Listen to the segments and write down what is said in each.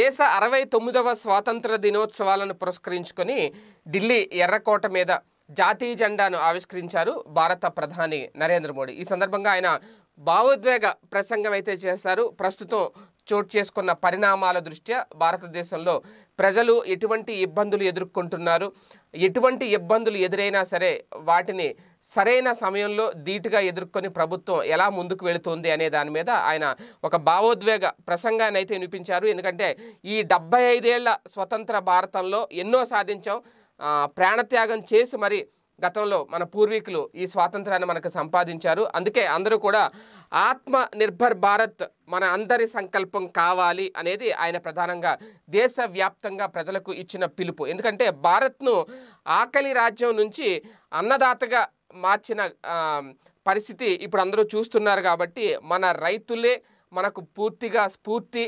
దేశ అరవై తొమ్మిదవ స్వాతంత్ర దినోత్సవాలను పురస్కరించుకొని ఢిల్లీ ఎర్రకోట మీద జాతీయ జెండాను ఆవిష్కరించారు భారత ప్రధాని నరేంద్ర మోడీ ఈ సందర్భంగా ఆయన భావోద్వేగ ప్రసంగం అయితే చేశారు ప్రస్తుతం చోటు చేసుకున్న పరిణామాల దృష్ట్యా భారతదేశంలో ప్రజలు ఎటువంటి ఇబ్బందులు ఎదుర్కొంటున్నారు ఎటువంటి ఇబ్బందులు ఎదురైనా సరే వాటిని సరైన సమయంలో ధీటుగా ఎదుర్కొని ప్రభుత్వం ఎలా ముందుకు వెళుతుంది అనే దాని మీద ఆయన ఒక భావోద్వేగ ప్రసంగాన్ని అయితే వినిపించారు ఎందుకంటే ఈ డెబ్బై ఐదేళ్ల స్వతంత్ర భారతంలో ఎన్నో సాధించాం ప్రాణత్యాగం చేసి మరి గతంలో మన పూర్వీకులు ఈ స్వాతంత్రాన్ని మనకు సంపాదించారు అందుకే అందరూ కూడా ఆత్మ నిర్భర్ భారత్ మన అందరి సంకల్పం కావాలి అనేది ఆయన ప్రధానంగా దేశవ్యాప్తంగా ప్రజలకు ఇచ్చిన పిలుపు ఎందుకంటే భారత్ను ఆకలి రాజ్యం నుంచి అన్నదాతగా మార్చిన పరిస్థితి ఇప్పుడు అందరూ చూస్తున్నారు కాబట్టి మన రైతులే మనకు పూర్తిగా స్ఫూర్తి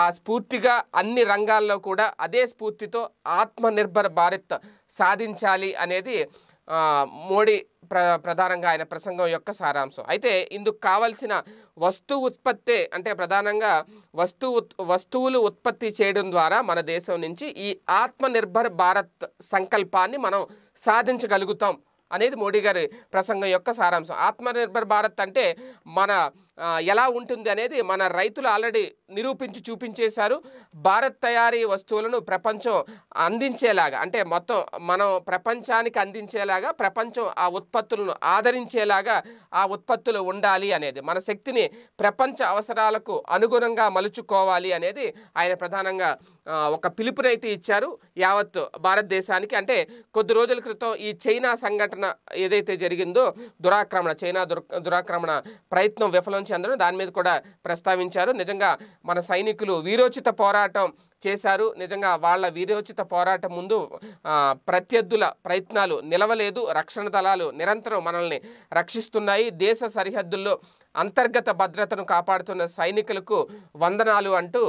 ఆ స్ఫూర్తిగా అన్ని రంగాల్లో కూడా అదే స్ఫూర్తితో ఆత్మనిర్భర భారత్ సాధించాలి అనేది మోడీ ప్ర ప్రధానంగా ఆయన ప్రసంగం యొక్క సారాంశం అయితే ఇందుకు కావలసిన వస్తు ఉత్పత్తే అంటే ప్రధానంగా వస్తువు వస్తువులు ఉత్పత్తి చేయడం ద్వారా మన దేశం నుంచి ఈ ఆత్మనిర్భర్ భారత్ సంకల్పాన్ని మనం సాధించగలుగుతాం అనేది మోడీ గారి ప్రసంగం యొక్క సారాంశం ఆత్మనిర్భర్ భారత్ అంటే మన ఎలా ఉంటుంది అనేది మన రైతులు ఆల్రెడీ నిరూపించి చూపించేశారు భారత్ తయారీ వస్తువులను ప్రపంచం అందించేలాగా అంటే మొత్తం మనం ప్రపంచానికి అందించేలాగా ప్రపంచం ఆ ఉత్పత్తులను ఆదరించేలాగా ఆ ఉత్పత్తులు ఉండాలి అనేది మన శక్తిని ప్రపంచ అవసరాలకు అనుగుణంగా మలుచుకోవాలి అనేది ఆయన ప్రధానంగా ఒక పిలుపునైతే ఇచ్చారు యావత్ భారతదేశానికి అంటే కొద్ది రోజుల క్రితం ఈ చైనా సంఘటన ఏదైతే జరిగిందో దురాక్రమణ చైనా దురాక్రమణ ప్రయత్నం విఫలం గురించి అందరూ దాని మీద కూడా ప్రస్తావించారు నిజంగా మన సైనికులు వీరోచిత పోరాటం చేశారు నిజంగా వాళ్ళ వీరోచిత పోరాటం ముందు ప్రత్యర్థుల ప్రయత్నాలు నిలవలేదు రక్షణ దళాలు నిరంతరం మనల్ని రక్షిస్తున్నాయి దేశ సరిహద్దుల్లో అంతర్గత భద్రతను కాపాడుతున్న సైనికులకు వందనాలు అంటూ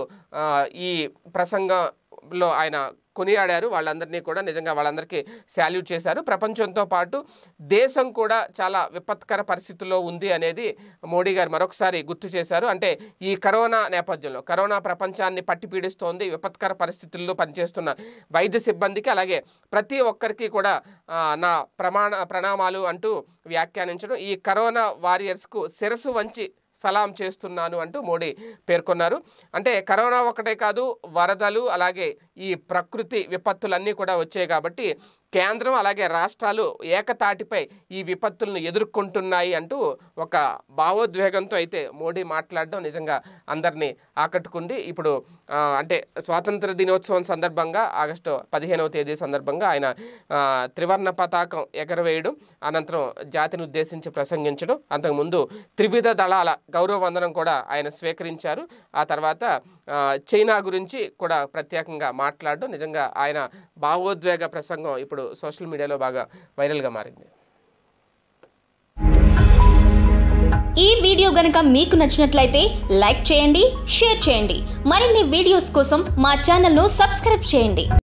ఈ ప్రసంగంలో ఆయన కొనియాడారు వాళ్ళందరినీ కూడా నిజంగా వాళ్ళందరికీ శాల్యూట్ చేశారు ప్రపంచంతో పాటు దేశం కూడా చాలా విపత్కర పరిస్థితుల్లో ఉంది అనేది మోడీ గారు మరొకసారి గుర్తు చేశారు అంటే ఈ కరోనా నేపథ్యంలో కరోనా ప్రపంచాన్ని పట్టి పీడిస్తోంది విపత్కర పరిస్థితుల్లో పనిచేస్తున్న వైద్య సిబ్బందికి అలాగే ప్రతి ఒక్కరికి కూడా నా ప్రమాణ ప్రణామాలు అంటూ వ్యాఖ్యానించడం ఈ కరోనా వారియర్స్కు శిరసు వంచి సలాం చేస్తున్నాను అంటూ మోడీ పేర్కొన్నారు అంటే కరోనా ఒకటే కాదు వరదలు అలాగే ఈ ప్రకృతి విపత్తులన్నీ కూడా వచ్చాయి కాబట్టి కేంద్రం అలాగే రాష్ట్రాలు ఏకతాటిపై ఈ విపత్తులను ఎదుర్కొంటున్నాయి అంటూ ఒక భావోద్వేగంతో అయితే మోడీ మాట్లాడడం నిజంగా అందరినీ ఆకట్టుకుంది ఇప్పుడు అంటే స్వాతంత్ర దినోత్సవం సందర్భంగా ఆగస్టు పదిహేనవ తేదీ సందర్భంగా ఆయన త్రివర్ణ పతాకం ఎగరవేయడం అనంతరం జాతిని ఉద్దేశించి ప్రసంగించడం అంతకుముందు త్రివిధ దళాల గౌరవ వందనం కూడా ఆయన స్వీకరించారు ఆ తర్వాత చైనా గురించి కూడా ప్రత్యేకంగా మాట్లాడడం నిజంగా ఆయన భావోద్వేగ ప్రసంగం ఇప్పుడు సోషల్ మీడియాలో బాగా వైరల్గా మారింది ఈ వీడియో గనక మీకు నచ్చినట్లయితే లైక్ చేయండి షేర్ చేయండి మరిన్ని వీడియోస్ కోసం మా ఛానల్ను సబ్స్క్రైబ్ చేయండి